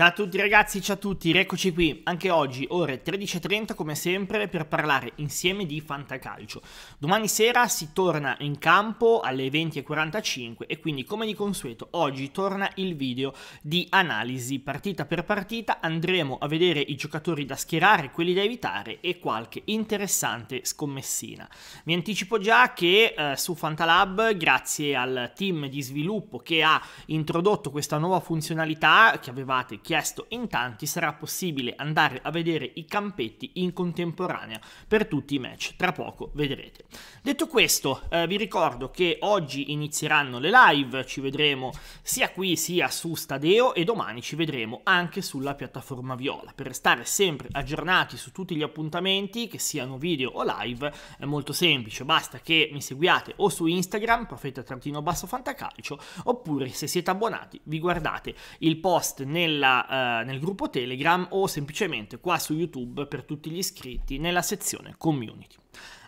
Ciao a tutti ragazzi, ciao a tutti, rieccoci qui anche oggi ore 13.30 come sempre per parlare insieme di fantacalcio. Domani sera si torna in campo alle 20.45 e quindi come di consueto oggi torna il video di analisi partita per partita, andremo a vedere i giocatori da schierare, quelli da evitare e qualche interessante scommessina. Vi anticipo già che eh, su Fantalab, grazie al team di sviluppo che ha introdotto questa nuova funzionalità che avevate chiesto, chiesto in tanti, sarà possibile andare a vedere i campetti in contemporanea per tutti i match. Tra poco vedrete. Detto questo, eh, vi ricordo che oggi inizieranno le live, ci vedremo sia qui sia su Stadeo e domani ci vedremo anche sulla piattaforma Viola. Per restare sempre aggiornati su tutti gli appuntamenti, che siano video o live, è molto semplice, basta che mi seguiate o su Instagram, profeta-basso fantacalcio, oppure se siete abbonati vi guardate il post nella sia eh, nel gruppo Telegram o semplicemente qua su YouTube per tutti gli iscritti nella sezione community.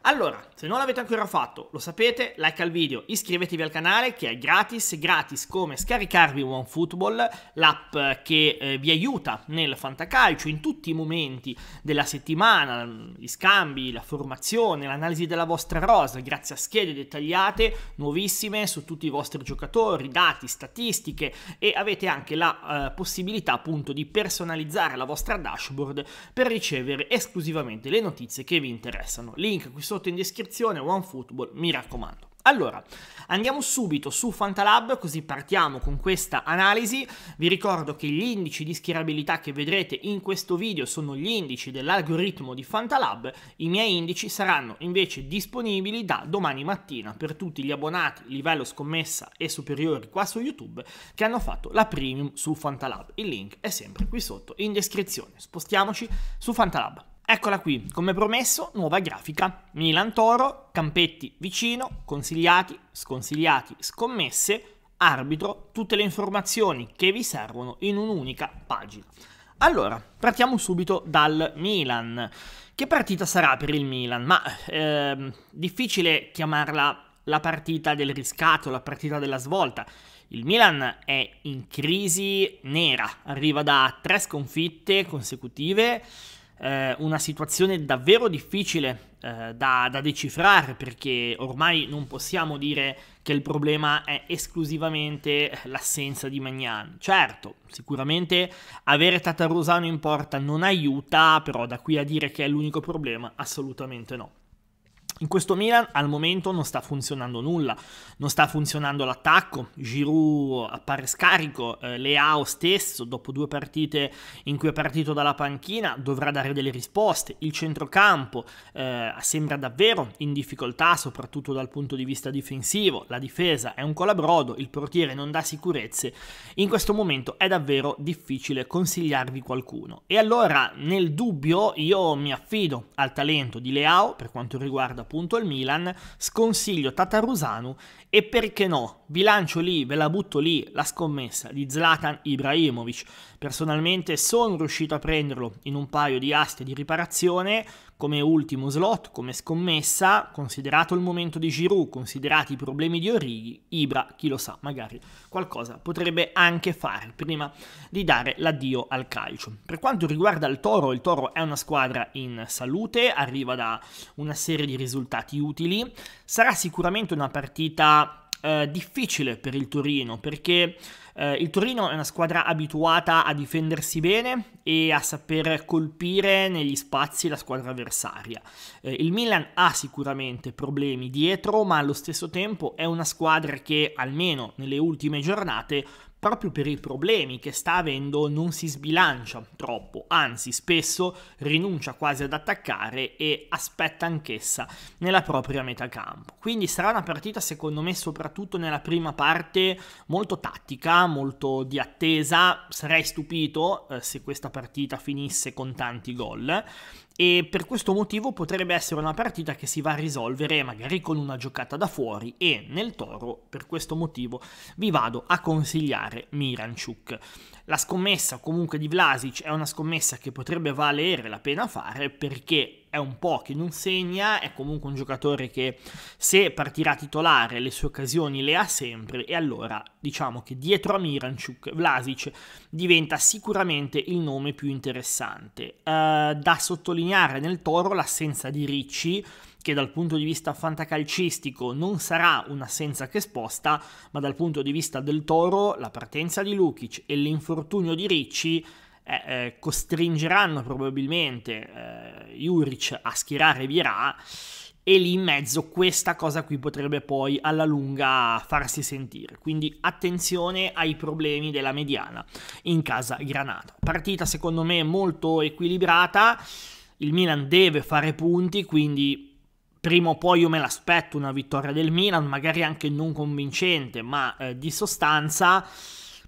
Allora, se non l'avete ancora fatto, lo sapete, like al video, iscrivetevi al canale che è gratis, gratis come scaricarvi OneFootball, l'app che eh, vi aiuta nel fantacalcio in tutti i momenti della settimana, gli scambi, la formazione, l'analisi della vostra rosa, grazie a schede dettagliate, nuovissime su tutti i vostri giocatori, dati, statistiche e avete anche la eh, possibilità appunto di personalizzare la vostra dashboard per ricevere esclusivamente le notizie che vi interessano. Link qui sotto sotto in descrizione, OneFootball, mi raccomando. Allora, andiamo subito su Fantalab, così partiamo con questa analisi. Vi ricordo che gli indici di schierabilità che vedrete in questo video sono gli indici dell'algoritmo di Fantalab. I miei indici saranno invece disponibili da domani mattina per tutti gli abbonati livello scommessa e superiori qua su YouTube che hanno fatto la premium su Fantalab. Il link è sempre qui sotto in descrizione. Spostiamoci su Fantalab. Eccola qui, come promesso, nuova grafica. Milan Toro, campetti vicino, consigliati, sconsigliati, scommesse, arbitro, tutte le informazioni che vi servono in un'unica pagina. Allora, partiamo subito dal Milan. Che partita sarà per il Milan? Ma ehm, difficile chiamarla la partita del riscatto, la partita della svolta. Il Milan è in crisi nera, arriva da tre sconfitte consecutive eh, una situazione davvero difficile eh, da, da, decifrare perché ormai non possiamo dire che il problema è esclusivamente l'assenza di Magnan. Certo, sicuramente avere Tatarusano in porta non aiuta, però da qui a dire che è l'unico problema assolutamente no. In questo Milan al momento non sta funzionando nulla, non sta funzionando l'attacco, Giroud appare scarico, eh, Leao stesso dopo due partite in cui è partito dalla panchina dovrà dare delle risposte, il centrocampo eh, sembra davvero in difficoltà soprattutto dal punto di vista difensivo, la difesa è un colabrodo, il portiere non dà sicurezze, in questo momento è davvero difficile consigliarvi qualcuno. E allora nel dubbio io mi affido al talento di Leao per quanto riguarda appunto il Milan, sconsiglio Tatarusanu e perché no, vi lancio lì, ve la butto lì, la scommessa di Zlatan Ibrahimovic. Personalmente sono riuscito a prenderlo in un paio di aste di riparazione, come ultimo slot, come scommessa, considerato il momento di Giroud, considerati i problemi di Origi, Ibra, chi lo sa, magari qualcosa potrebbe anche fare prima di dare l'addio al calcio. Per quanto riguarda il Toro, il Toro è una squadra in salute, arriva da una serie di risultati utili, sarà sicuramente una partita eh, difficile per il Torino perché eh, il Torino è una squadra abituata a difendersi bene e a saper colpire negli spazi la squadra avversaria. Eh, il Milan ha sicuramente problemi dietro, ma allo stesso tempo è una squadra che almeno nelle ultime giornate proprio per i problemi che sta avendo, non si sbilancia troppo, anzi spesso rinuncia quasi ad attaccare e aspetta anch'essa nella propria metà campo. Quindi sarà una partita secondo me soprattutto nella prima parte molto tattica, molto di attesa, sarei stupito eh, se questa partita finisse con tanti gol e per questo motivo potrebbe essere una partita che si va a risolvere magari con una giocata da fuori e nel toro per questo motivo vi vado a consigliare Miranchuk la scommessa comunque di Vlasic è una scommessa che potrebbe valere la pena fare perché è un po' che non segna, è comunque un giocatore che se partirà titolare le sue occasioni le ha sempre e allora diciamo che dietro a Miranchuk Vlasic diventa sicuramente il nome più interessante. Uh, da sottolineare nel Toro l'assenza di Ricci che dal punto di vista fantacalcistico non sarà un'assenza che sposta, ma dal punto di vista del Toro la partenza di Lukic e l'infortunio di Ricci eh, eh, costringeranno probabilmente eh, Juric a schierare Vierà e lì in mezzo questa cosa qui potrebbe poi alla lunga farsi sentire. Quindi attenzione ai problemi della mediana in casa Granata. Partita secondo me molto equilibrata, il Milan deve fare punti, quindi prima o poi io me l'aspetto una vittoria del Milan, magari anche non convincente, ma eh, di sostanza.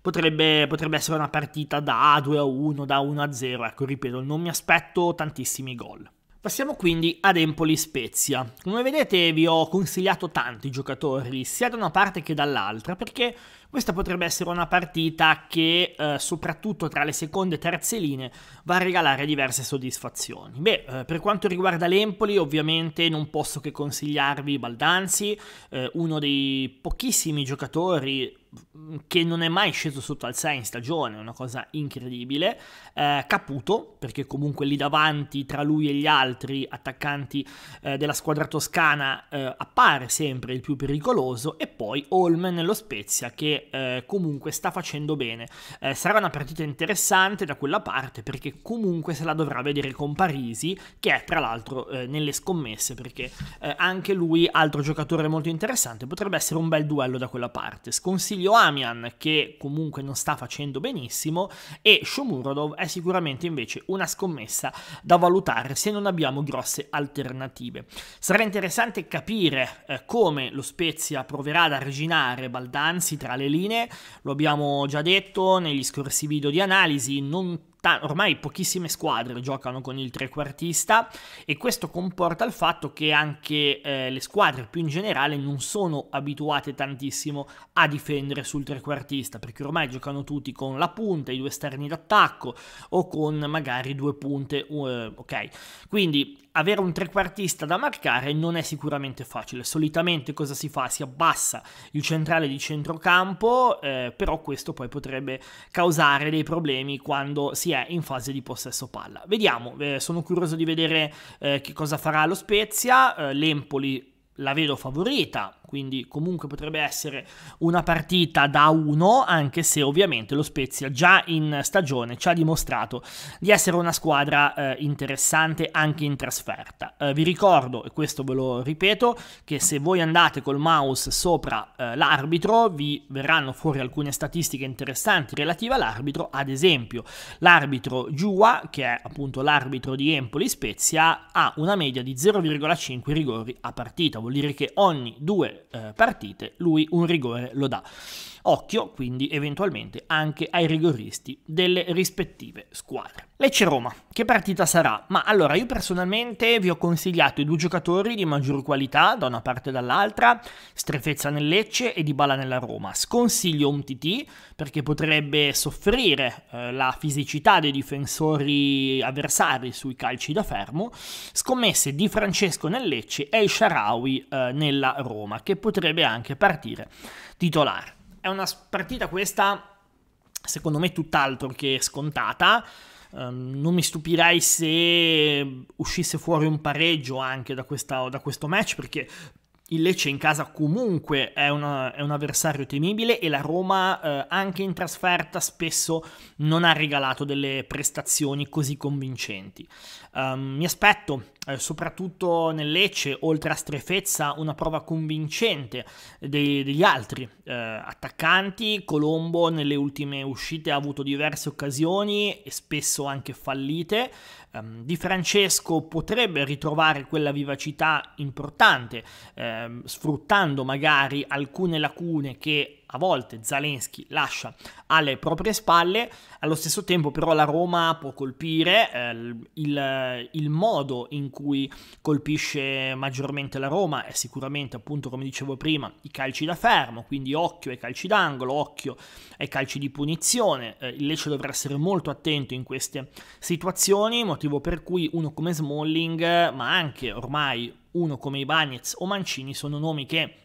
Potrebbe, potrebbe, essere una partita da 2 a 1, da 1 a 0. Ecco, ripeto, non mi aspetto tantissimi gol. Passiamo quindi ad Empoli Spezia. Come vedete vi ho consigliato tanti giocatori, sia da una parte che dall'altra, perché questa potrebbe essere una partita che, eh, soprattutto tra le seconde e terze linee, va a regalare diverse soddisfazioni. Beh, eh, per quanto riguarda l'Empoli, ovviamente non posso che consigliarvi Baldanzi, eh, uno dei pochissimi giocatori mm, che non è mai sceso sotto al 6 in stagione, una cosa incredibile. Eh, Caputo, perché comunque lì davanti, tra lui e gli altri attaccanti eh, della squadra toscana, eh, appare sempre il più pericoloso. E poi Olmen nello Spezia, che eh, comunque sta facendo bene. Eh, sarà una partita interessante da quella parte perché comunque se la dovrà vedere con Parisi, che è tra l'altro eh, nelle scommesse perché eh, anche lui, altro giocatore molto interessante, potrebbe essere un bel duello da quella parte. Sconsiglio Amian che comunque non sta facendo benissimo e Shomurodov è sicuramente invece una scommessa da valutare se non abbiamo grosse alternative. Sarà interessante capire eh, come lo Spezia proverà ad arginare Baldanzi tra le linee. lo abbiamo già detto negli scorsi video di analisi, non ormai pochissime squadre giocano con il trequartista e questo comporta il fatto che anche eh, le squadre più in generale non sono abituate tantissimo a difendere sul trequartista perché ormai giocano tutti con la punta, i due esterni d'attacco o con magari due punte, uh, ok? Quindi avere un trequartista da marcare non è sicuramente facile. Solitamente cosa si fa? Si abbassa il centrale di centrocampo, eh, però questo poi potrebbe causare dei problemi quando si è in fase di possesso palla. Vediamo, eh, sono curioso di vedere eh, che cosa farà lo Spezia. Eh, L'Empoli la vedo favorita, quindi comunque potrebbe essere una partita da uno, anche se ovviamente lo Spezia già in stagione ci ha dimostrato di essere una squadra eh, interessante anche in trasferta. Eh, vi ricordo, e questo ve lo ripeto, che se voi andate col mouse sopra eh, l'arbitro vi verranno fuori alcune statistiche interessanti relative all'arbitro, ad esempio l'arbitro Giua, che è appunto l'arbitro di Empoli Spezia, ha una media di 0,5 rigori a partita, vuol dire che ogni due eh, partite lui un rigore lo dà. Occhio quindi eventualmente anche ai rigoristi delle rispettive squadre. Lecce Roma, che partita sarà? Ma allora io personalmente vi ho consigliato i due giocatori di maggior qualità da una parte e dall'altra, Strefezza nel Lecce e Dybala nella Roma. Sconsiglio un TT perché potrebbe soffrire eh, la fisicità dei difensori avversari sui calci da fermo. Scommesse di Francesco nel Lecce e il Sharawi eh, nella Roma, che potrebbe anche partire titolare è una partita questa, secondo me, tutt'altro che scontata. Um, non mi stupirei se uscisse fuori un pareggio anche da, questa, da questo match perché il Lecce in casa comunque è, una, è un avversario temibile e la Roma eh, anche in trasferta spesso non ha regalato delle prestazioni così convincenti. Um, mi aspetto eh, soprattutto nel Lecce, oltre a Strefezza, una prova convincente dei, degli altri eh, attaccanti. Colombo nelle ultime uscite ha avuto diverse occasioni e spesso anche fallite. Ehm, di Francesco potrebbe ritrovare quella vivacità importante, eh, sfruttando magari alcune lacune che a volte Zalensky lascia alle proprie spalle, allo stesso tempo però la Roma può colpire, eh, il, il, modo in cui colpisce maggiormente la Roma è sicuramente appunto come dicevo prima i calci da fermo, quindi occhio ai calci d'angolo, occhio ai calci di punizione, eh, il Lecce dovrà essere molto attento in queste situazioni, motivo per cui uno come Smalling ma anche ormai uno come Ibanez o Mancini sono nomi che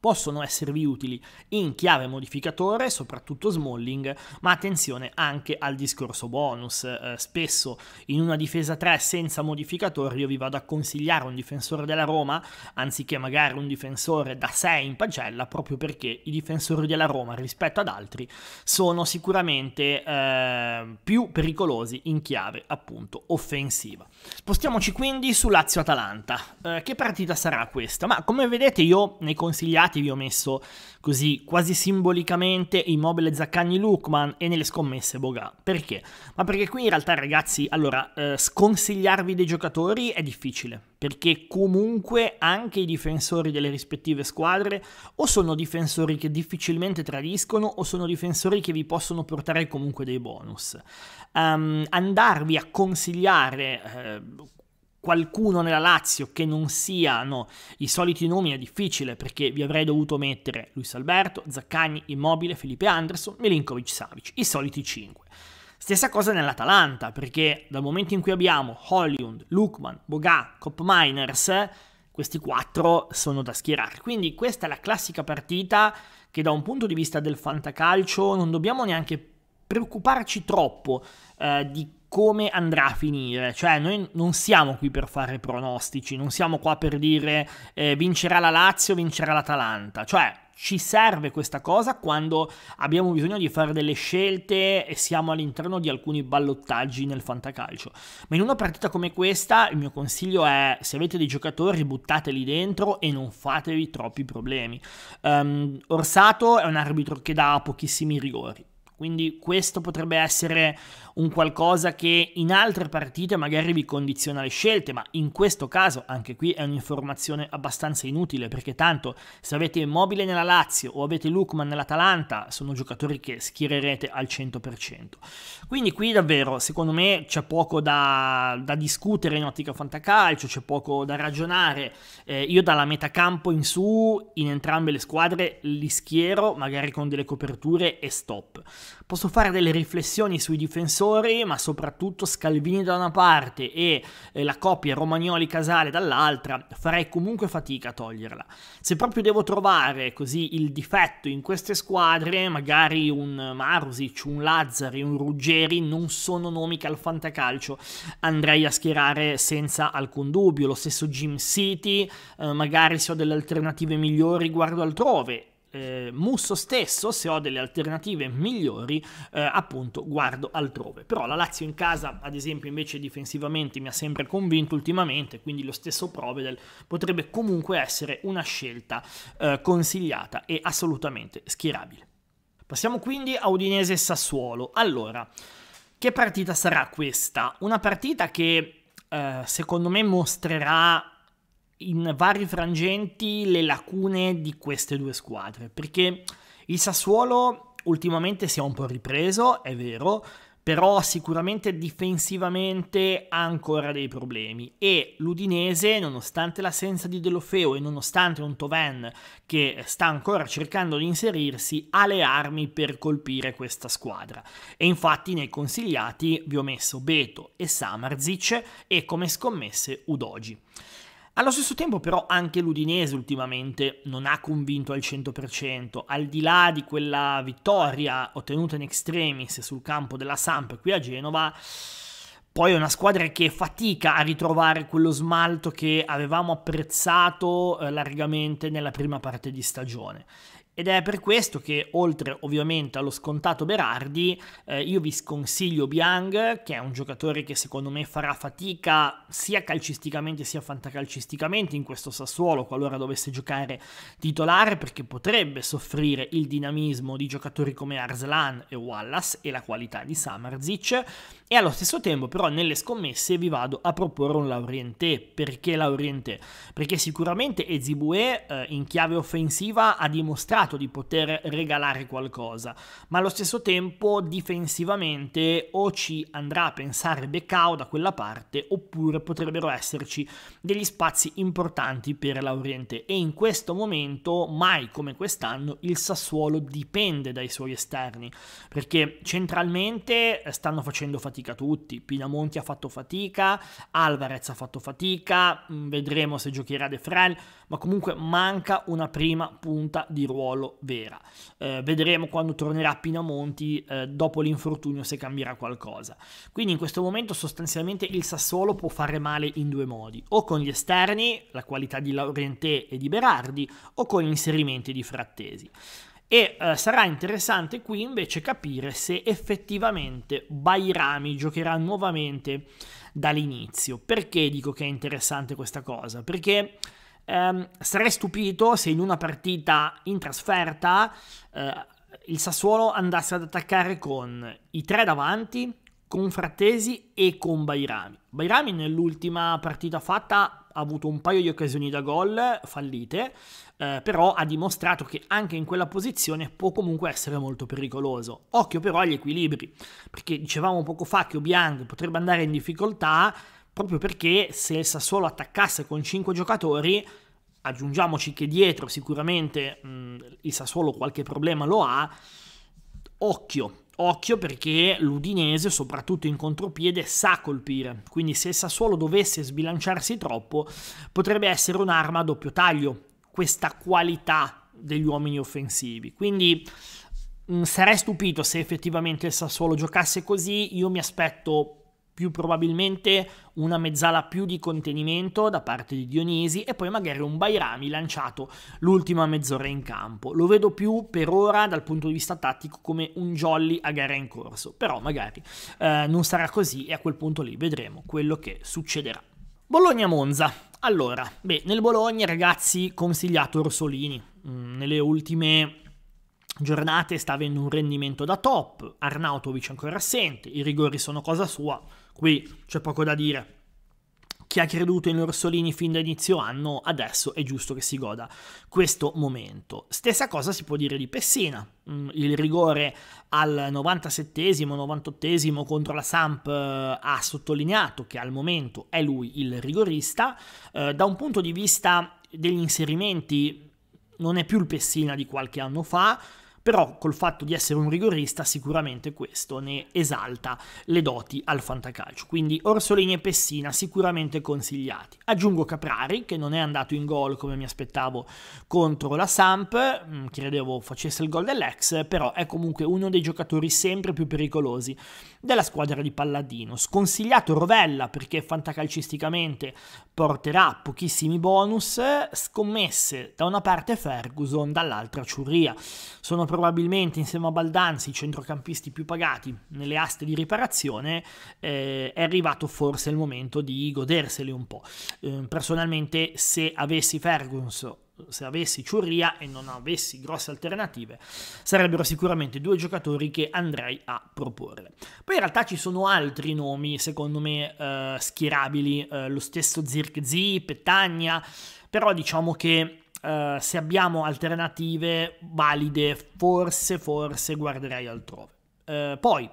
possono esservi utili in chiave modificatore, soprattutto Smalling, ma attenzione anche al discorso bonus. Eh, spesso in una difesa 3 senza modificatore io vi vado a consigliare un difensore della Roma, anziché magari un difensore da 6 in pagella, proprio perché i difensori della Roma rispetto ad altri sono sicuramente eh, più pericolosi in chiave appunto offensiva. Spostiamoci quindi su Lazio-Atalanta. Eh, che partita sarà questa? Ma come vedete io nei consigliati campionati vi ho messo così quasi simbolicamente Immobile, Zaccagni, Lukman e nelle scommesse Boga. Perché? Ma perché qui in realtà ragazzi, allora, eh, sconsigliarvi dei giocatori è difficile, perché comunque anche i difensori delle rispettive squadre o sono difensori che difficilmente tradiscono o sono difensori che vi possono portare comunque dei bonus. Um, andarvi a consigliare eh, qualcuno nella Lazio che non siano i soliti nomi è difficile perché vi avrei dovuto mettere Luis Alberto, Zaccagni, Immobile, Felipe Anderson, Milinkovic Savic, i soliti 5. Stessa cosa nell'Atalanta, perché dal momento in cui abbiamo Hollywood, Lukman, Boga, Cop Miners, questi 4 sono da schierare. Quindi questa è la classica partita che da un punto di vista del fantacalcio non dobbiamo neanche preoccuparci troppo eh, di come andrà a finire, cioè noi non siamo qui per fare pronostici, non siamo qua per dire eh, vincerà la Lazio, vincerà l'Atalanta, cioè ci serve questa cosa quando abbiamo bisogno di fare delle scelte e siamo all'interno di alcuni ballottaggi nel fantacalcio. Ma in una partita come questa il mio consiglio è se avete dei giocatori buttateli dentro e non fatevi troppi problemi. Um, Orsato è un arbitro che dà pochissimi rigori, quindi questo potrebbe essere un qualcosa che in altre partite magari vi condiziona le scelte, ma in questo caso anche qui è un'informazione abbastanza inutile, perché tanto se avete Mobile nella Lazio o avete Lukman nell'Atalanta, sono giocatori che schiererete al 100%. Quindi qui davvero, secondo me, c'è poco da, da discutere in ottica fantacalcio, c'è poco da ragionare. Eh, io dalla metà campo in su, in entrambe le squadre, li schiero, magari con delle coperture e stop. Posso fare delle riflessioni sui difensori, ma soprattutto Scalvini da una parte e eh, la coppia Romagnoli-Casale dall'altra, farei comunque fatica a toglierla. Se proprio devo trovare così il difetto in queste squadre, magari un Marusic, un Lazzari, un Ruggeri non sono nomi che al fantacalcio andrei a schierare senza alcun dubbio. Lo stesso Jim City, eh, magari se ho delle alternative migliori guardo altrove eh, Musso stesso, se ho delle alternative migliori, eh, appunto guardo altrove. Però la Lazio in casa, ad esempio, invece difensivamente mi ha sempre convinto ultimamente, quindi lo stesso Provedel potrebbe comunque essere una scelta eh, consigliata e assolutamente schierabile. Passiamo quindi a Udinese Sassuolo. Allora, che partita sarà questa? Una partita che eh, secondo me mostrerà in vari frangenti le lacune di queste due squadre, perché il Sassuolo ultimamente si è un po' ripreso, è vero, però sicuramente difensivamente ha ancora dei problemi e l'Udinese nonostante l'assenza di Delofeo e nonostante un Toven che sta ancora cercando di inserirsi ha le armi per colpire questa squadra e infatti nei consigliati vi ho messo Beto e Samarzic e come scommesse Udoji. Allo stesso tempo però anche l'Udinese ultimamente non ha convinto al 100%, al di là di quella vittoria ottenuta in extremis sul campo della Samp qui a Genova, poi è una squadra che fatica a ritrovare quello smalto che avevamo apprezzato eh, largamente nella prima parte di stagione ed è per questo che, oltre ovviamente allo scontato Berardi, eh, io vi sconsiglio Biang, che è un giocatore che secondo me farà fatica sia calcisticamente sia fantacalcisticamente in questo Sassuolo, qualora dovesse giocare titolare, perché potrebbe soffrire il dinamismo di giocatori come Arslan e Wallace e la qualità di Samarzic. E allo stesso tempo, però, nelle scommesse vi vado a proporre un Laurienté. Perché Laurienté? Perché sicuramente Ezibue eh, in chiave offensiva ha dimostrato mercato di poter regalare qualcosa, ma allo stesso tempo difensivamente o ci andrà a pensare Beccao da quella parte oppure potrebbero esserci degli spazi importanti per l'Oriente e in questo momento, mai come quest'anno, il Sassuolo dipende dai suoi esterni perché centralmente stanno facendo fatica tutti, Pinamonti ha fatto fatica, Alvarez ha fatto fatica, mm, vedremo se giocherà De Frel, ma comunque manca una prima punta di ruolo vera. Eh, vedremo quando tornerà Pinamonti eh, dopo l'infortunio se cambierà qualcosa. Quindi in questo momento sostanzialmente il Sassuolo può fare male in due modi, o con gli esterni, la qualità di Laurentè e di Berardi, o con gli inserimenti di Frattesi. E eh, sarà interessante qui invece capire se effettivamente Bairami giocherà nuovamente dall'inizio. Perché dico che è interessante questa cosa? Perché Ehm, sarei stupito se in una partita in trasferta eh, il Sassuolo andasse ad attaccare con i tre davanti, con Frattesi e con Bairami. Bairami nell'ultima partita fatta ha avuto un paio di occasioni da gol fallite, eh, però ha dimostrato che anche in quella posizione può comunque essere molto pericoloso. Occhio però agli equilibri, perché dicevamo poco fa che Obiang potrebbe andare in difficoltà proprio perché se il Sassuolo attaccasse con 5 giocatori aggiungiamoci che dietro sicuramente mh, il Sassuolo qualche problema lo ha, occhio, occhio perché l'Udinese soprattutto in contropiede sa colpire, quindi se il Sassuolo dovesse sbilanciarsi troppo potrebbe essere un'arma a doppio taglio questa qualità degli uomini offensivi, quindi mh, sarei stupito se effettivamente il Sassuolo giocasse così, io mi aspetto più probabilmente una mezzala più di contenimento da parte di Dionisi e poi magari un Bairami lanciato l'ultima mezz'ora in campo. Lo vedo più per ora dal punto di vista tattico come un jolly a gara in corso, però magari eh, non sarà così e a quel punto lì vedremo quello che succederà. Bologna-Monza. Allora, beh, nel Bologna ragazzi consigliato Orsolini. Mm, nelle ultime giornate sta avendo un rendimento da top, Arnautovic ancora assente, i rigori sono cosa sua, Qui c'è poco da dire. Chi ha creduto in Orsolini fin da inizio anno, adesso è giusto che si goda questo momento. Stessa cosa si può dire di Pessina. Mm, il rigore al 97 98 contro la Samp eh, ha sottolineato che al momento è lui il rigorista. Eh, da un punto di vista degli inserimenti non è più il Pessina di qualche anno fa, però col fatto di essere un rigorista sicuramente questo ne esalta le doti al fantacalcio, quindi Orsolini e Pessina sicuramente consigliati. Aggiungo Caprari che non è andato in gol come mi aspettavo contro la Samp, mm, credevo facesse il gol dell'ex, però è comunque uno dei giocatori sempre più pericolosi della squadra di Palladino. Sconsigliato Rovella perché fantacalcisticamente porterà pochissimi bonus, scommesse da una parte Ferguson, dall'altra Ciurria. Sono probabilmente insieme a Baldanzi i centrocampisti più pagati nelle aste di riparazione, eh, è arrivato forse il momento di goderseli un po'. Eh, personalmente se avessi Ferguson se avessi Ciurria e non avessi grosse alternative, sarebbero sicuramente due giocatori che andrei a proporre. Poi in realtà ci sono altri nomi, secondo me, eh, schierabili, eh, lo stesso Zirkzi, Petagna, però diciamo che eh, se abbiamo alternative valide, forse, forse guarderei altrove. Eh, poi,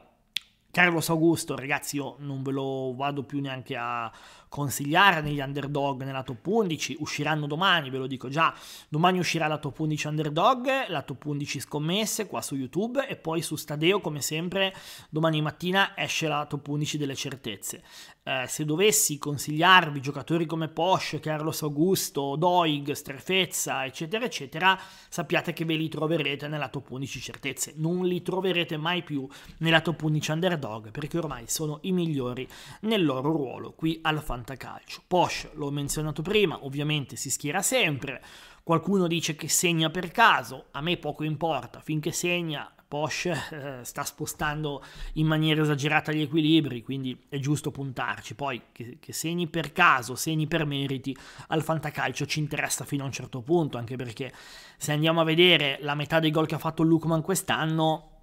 Carlos Augusto, ragazzi, io non ve lo vado più neanche a consigliare negli underdog nella top 11, usciranno domani, ve lo dico già, domani uscirà la top 11 underdog, la top 11 scommesse qua su YouTube e poi su Stadeo come sempre domani mattina esce la top 11 delle certezze. Eh, se dovessi consigliarvi giocatori come Porsche, Carlos Augusto, Doig, Strefezza, eccetera, eccetera, sappiate che ve li troverete nella top 11 certezze. Non li troverete mai più nella top 11 underdog perché ormai sono i migliori nel loro ruolo qui al Fan Fantacalcio. Posch, l'ho menzionato prima, ovviamente si schiera sempre, qualcuno dice che segna per caso, a me poco importa, finché segna Porsche eh, sta spostando in maniera esagerata gli equilibri, quindi è giusto puntarci. Poi che, che, segni per caso, segni per meriti, al fantacalcio ci interessa fino a un certo punto, anche perché se andiamo a vedere la metà dei gol che ha fatto Lukman quest'anno,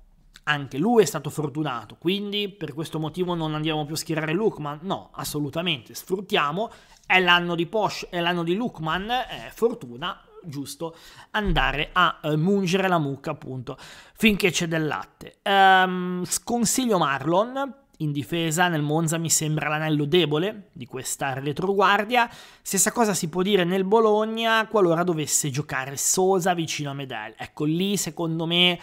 anche lui è stato fortunato, quindi per questo motivo non andiamo più a schierare Lukman, no, assolutamente, sfruttiamo, è l'anno di Porsche, è l'anno di Lukman, è fortuna, giusto andare a eh, mungere la mucca appunto finché c'è del latte. Ehm, sconsiglio Marlon in difesa nel Monza mi sembra l'anello debole di questa retroguardia. Stessa cosa si può dire nel Bologna qualora dovesse giocare Sosa vicino a Medel. Ecco lì secondo me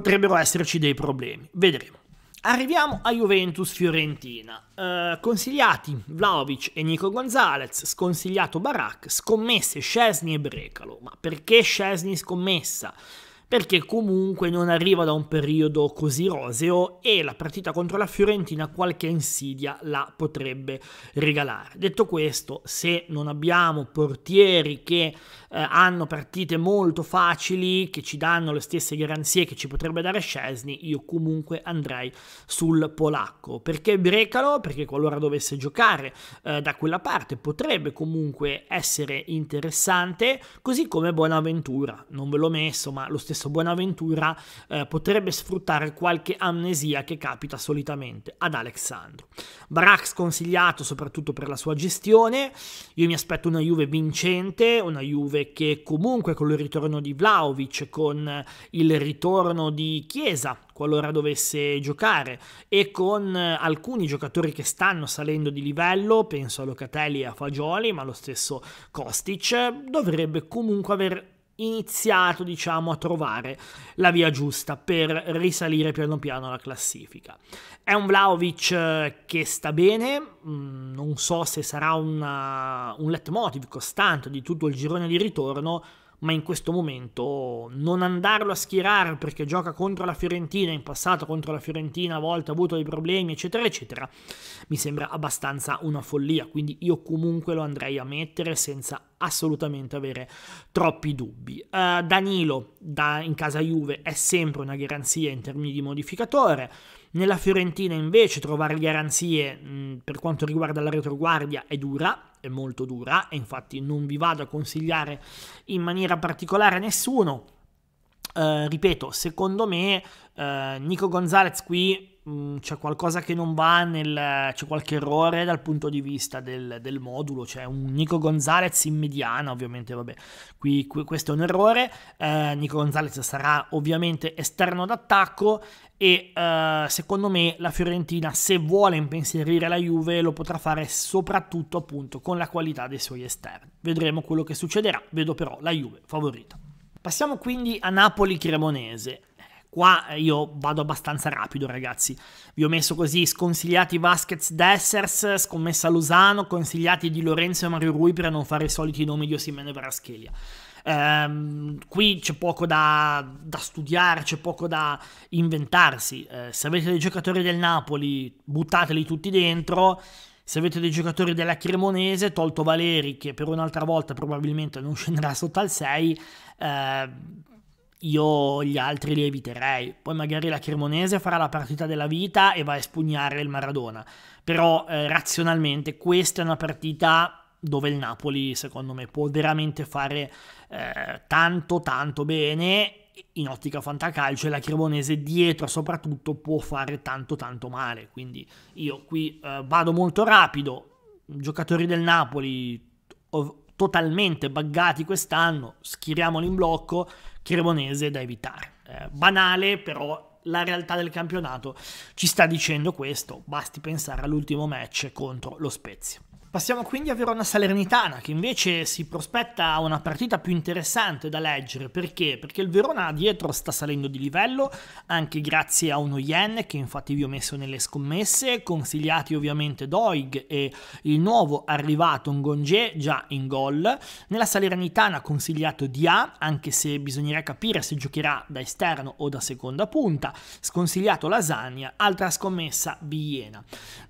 potrebbero esserci dei problemi. Vedremo. Arriviamo a Juventus-Fiorentina. Eh, consigliati Vlaovic e Nico Gonzalez, sconsigliato Barak, scommesse Scesni e Brecalo. Ma perché Scesni scommessa? Perché comunque non arriva da un periodo così roseo e la partita contro la Fiorentina qualche insidia la potrebbe regalare. Detto questo, se non abbiamo portieri che eh, hanno partite molto facili che ci danno le stesse garanzie che ci potrebbe dare Scesni, io comunque andrei sul polacco. Perché Brecalo? Perché qualora dovesse giocare eh, da quella parte potrebbe comunque essere interessante, così come Buonaventura. Non ve l'ho messo, ma lo stesso Buonaventura eh, potrebbe sfruttare qualche amnesia che capita solitamente ad Alexandro. Barax consigliato soprattutto per la sua gestione, io mi aspetto una Juve vincente, una Juve che comunque con il ritorno di Vlaovic, con il ritorno di Chiesa, qualora dovesse giocare, e con eh, alcuni giocatori che stanno salendo di livello, penso a Locatelli e a Fagioli, ma lo stesso Kostic, dovrebbe comunque aver iniziato diciamo a trovare la via giusta per risalire piano piano la classifica. È un Vlaovic eh, che sta bene, mm, non so se sarà una, un leitmotiv costante di tutto il girone di ritorno, ma in questo momento non andarlo a schierare perché gioca contro la Fiorentina, in passato contro la Fiorentina a volte ha avuto dei problemi, eccetera, eccetera, mi sembra abbastanza una follia, quindi io comunque lo andrei a mettere senza assolutamente avere troppi dubbi. Uh, Danilo da, in casa Juve è sempre una garanzia in termini di modificatore. Nella Fiorentina invece trovare garanzie mh, mm, per quanto riguarda la retroguardia è dura, è molto dura e infatti non vi vado a consigliare in maniera particolare nessuno. Eh, ripeto, secondo me uh, Nico Gonzalez qui mh, mm, c'è qualcosa che non va, nel, c'è qualche errore dal punto di vista del, del modulo, c'è cioè un Nico Gonzalez in mediana, ovviamente, vabbè, qui, qui questo è un errore, uh, Nico Gonzalez sarà ovviamente esterno d'attacco e secondo me la Fiorentina se vuole impensierire la Juve lo potrà fare soprattutto appunto con la qualità dei suoi esterni. Vedremo quello che succederà, vedo però la Juve favorita. Passiamo quindi a Napoli-Cremonese. Qua eh, io vado abbastanza rapido, ragazzi. Vi ho messo così sconsigliati Vasquez Dessers, scommessa Lusano, consigliati di Lorenzo e Mario Rui per non fare i soliti nomi di Osimene e Varaschelia. Ehm, qui c'è poco da, da, studiare, c'è poco da inventarsi. Eh, se avete dei giocatori del Napoli, buttateli tutti dentro. Se avete dei giocatori della Cremonese, tolto Valeri, che per un'altra volta probabilmente non scenderà sotto al 6, eh, io gli altri li eviterei. Poi magari la Cremonese farà la partita della vita e va a espugnare il Maradona. Però eh, razionalmente questa è una partita dove il Napoli, secondo me, può veramente fare eh, tanto tanto bene in ottica fantacalcio e la Cremonese dietro soprattutto può fare tanto tanto male. Quindi io qui eh, vado molto rapido, giocatori del Napoli totalmente buggati quest'anno, schiriamoli in blocco, Cremonese da evitare. Eh, banale però la realtà del campionato ci sta dicendo questo, basti pensare all'ultimo match contro lo Spezia. Passiamo quindi a Verona Salernitana, che invece si prospetta una partita più interessante da leggere. Perché? Perché il Verona dietro sta salendo di livello, anche grazie a uno yen che infatti vi ho messo nelle scommesse, consigliati ovviamente Doig e il nuovo arrivato Ngonge già in gol. Nella Salernitana consigliato Dia, anche se bisognerà capire se giocherà da esterno o da seconda punta. Sconsigliato Lasagna, altra scommessa Biena.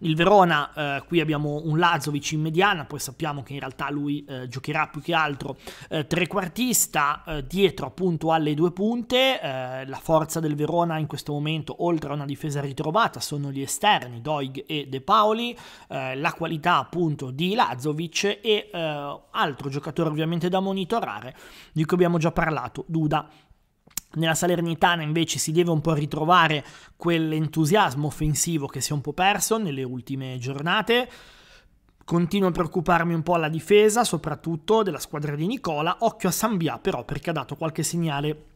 Il Verona, eh, qui abbiamo un vicino in mediana, poi sappiamo che in realtà lui eh, giocherà più che altro eh, trequartista eh, dietro appunto alle due punte, eh, la forza del Verona in questo momento oltre a una difesa ritrovata sono gli esterni Doig e De Paoli, eh, la qualità appunto di Lazovic e eh, altro giocatore ovviamente da monitorare di cui abbiamo già parlato, Duda. Nella Salernitana invece si deve un po' ritrovare quell'entusiasmo offensivo che si è un po' perso nelle ultime giornate. Continuo a preoccuparmi un po' alla difesa, soprattutto della squadra di Nicola. Occhio a Sambia però perché ha dato qualche segnale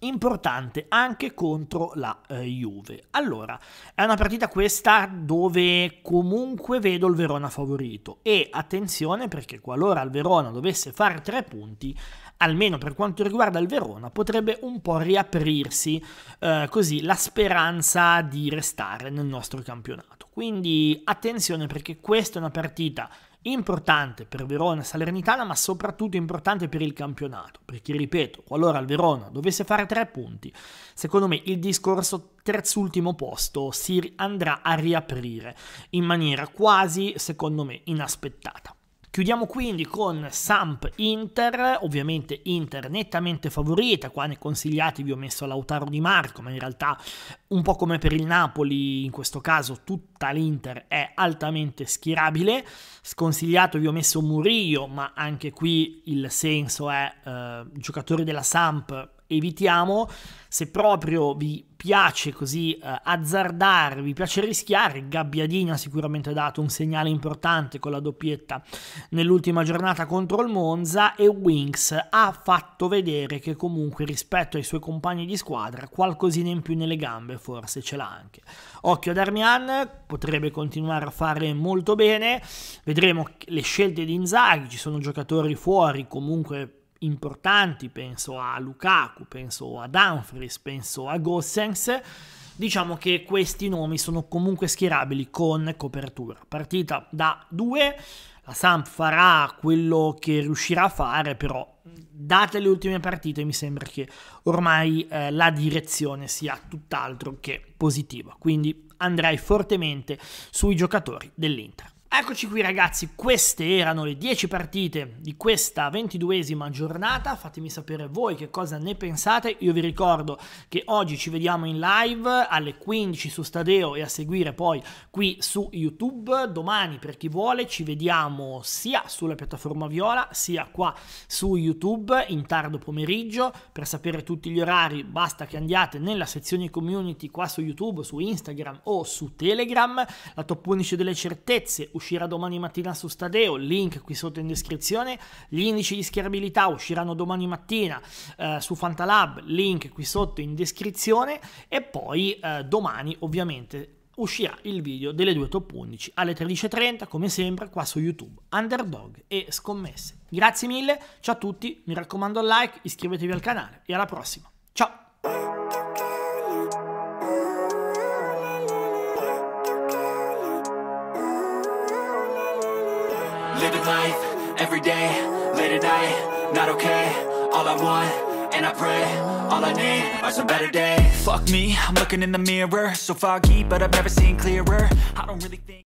importante anche contro la eh, Juve. Allora, è una partita questa dove comunque vedo il Verona favorito e attenzione perché qualora il Verona dovesse fare tre punti almeno per quanto riguarda il Verona, potrebbe un po' riaprirsi eh, così la speranza di restare nel nostro campionato. Quindi attenzione perché questa è una partita importante per Verona e Salernitana, ma soprattutto importante per il campionato, perché ripeto, qualora il Verona dovesse fare tre punti, secondo me il discorso terzultimo posto si andrà a riaprire in maniera quasi, secondo me, inaspettata. Chiudiamo quindi con Samp Inter, ovviamente Inter nettamente favorita, qua nei consigliati vi ho messo Lautaro Di Marco, ma in realtà un po' come per il Napoli, in questo caso tutta l'Inter è altamente schierabile, sconsigliato vi ho messo Murillo, ma anche qui il senso è eh, giocatori della Samp evitiamo. Se proprio vi piace così eh, azzardare, vi piace rischiare, Gabbiadini ha sicuramente dato un segnale importante con la doppietta nell'ultima giornata contro il Monza e Winks ha fatto vedere che comunque rispetto ai suoi compagni di squadra qualcosina in più nelle gambe forse ce l'ha anche. Occhio ad Armian, potrebbe continuare a fare molto bene, vedremo le scelte di Inzaghi, ci sono giocatori fuori comunque importanti, penso a Lukaku, penso a Dumfries, penso a Gossens, diciamo che questi nomi sono comunque schierabili con copertura. Partita da 2, la Samp farà quello che riuscirà a fare, però date le ultime partite mi sembra che ormai eh, la direzione sia tutt'altro che positiva, quindi andrei fortemente sui giocatori dell'Inter. Eccoci qui ragazzi, queste erano le 10 partite di questa ventiduesima giornata, fatemi sapere voi che cosa ne pensate, io vi ricordo che oggi ci vediamo in live alle 15 su Stadeo e a seguire poi qui su YouTube, domani per chi vuole ci vediamo sia sulla piattaforma Viola sia qua su YouTube in tardo pomeriggio, per sapere tutti gli orari basta che andiate nella sezione community qua su YouTube, su Instagram o su Telegram, la top 11 delle certezze uscirà domani mattina su Stadeo, link qui sotto in descrizione, gli indici di schierabilità usciranno domani mattina eh, su Fantalab, link qui sotto in descrizione e poi eh, domani ovviamente uscirà il video delle due top 11 alle 13.30 come sempre qua su YouTube, Underdog e scommesse. Grazie mille, ciao a tutti, mi raccomando un like, iscrivetevi al canale e alla prossima, ciao! Living life, every day, late at night, not okay All I want, and I pray, all I need are some better days Fuck me, I'm looking in the mirror So foggy, but I've never seen clearer I don't really think